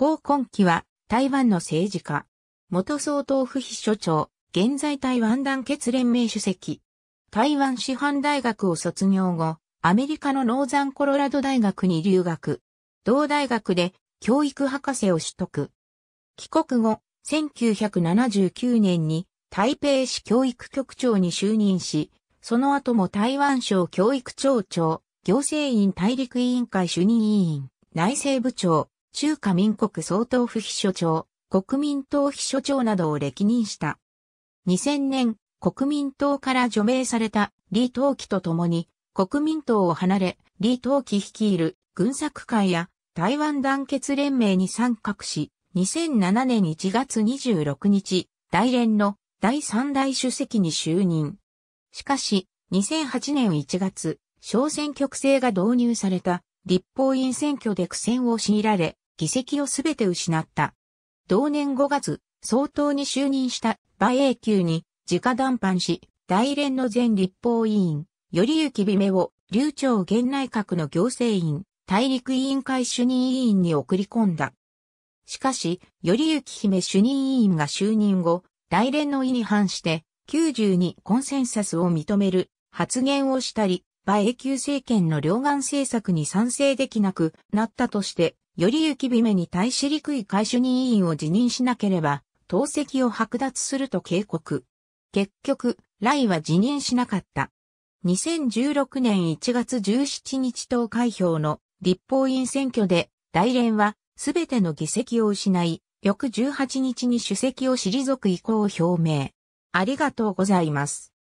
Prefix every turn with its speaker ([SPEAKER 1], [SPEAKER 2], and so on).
[SPEAKER 1] 高根期は台湾の政治家。元総統府秘
[SPEAKER 2] 書長、現在台湾団結連盟主席。台湾師範大学を卒業後、アメリカのノーザンコロラド大学に留学。同大学で教育博士を取得。帰国後、1979年に台北市教育局長に就任し、その後も台湾省教育庁長、行政院大陸委員会主任委員、内政部長、中華民国総統府秘書長、国民党秘書長などを歴任した。2000年、国民党から除名された李登輝と共に、国民党を離れ、李登輝率いる軍作会や台湾団結連盟に参画し、2007年1月26日、大連の第3代主席に就任。しかし、2008年1月、小選挙区制が導入された立法院選挙で苦戦を強いられ、議席をすべて失った。同年5月、総統に就任した馬英九に直談判し、大連の前立法委員、頼行美目を、流暢現内閣の行政院、大陸委員会主任委員に送り込んだ。しかし、頼行姫主任委員が就任後、大連の意に反して、92コンセンサスを認める発言をしたり、馬英九政権の両岸政策に賛成できなくなったとして、より雪姫に対し陸位会主任委員を辞任しなければ、党籍を剥奪すると警告。結局、来は辞任しなかった。2016年1月17日党開票の立法院選挙で、大連はすべての議席を失い、翌18日に主席を退く意向を表
[SPEAKER 1] 明。ありがとうございます。